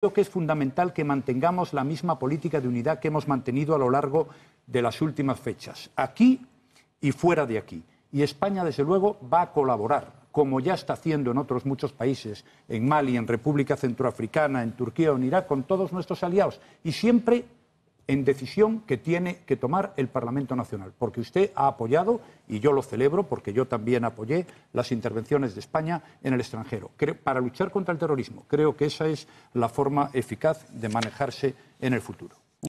Creo que es fundamental que mantengamos la misma política de unidad que hemos mantenido a lo largo de las últimas fechas, aquí y fuera de aquí. Y España, desde luego, va a colaborar, como ya está haciendo en otros muchos países, en Mali, en República Centroafricana, en Turquía o en Irak, con todos nuestros aliados, y siempre en decisión que tiene que tomar el Parlamento Nacional, porque usted ha apoyado, y yo lo celebro porque yo también apoyé las intervenciones de España en el extranjero, para luchar contra el terrorismo. Creo que esa es la forma eficaz de manejarse en el futuro.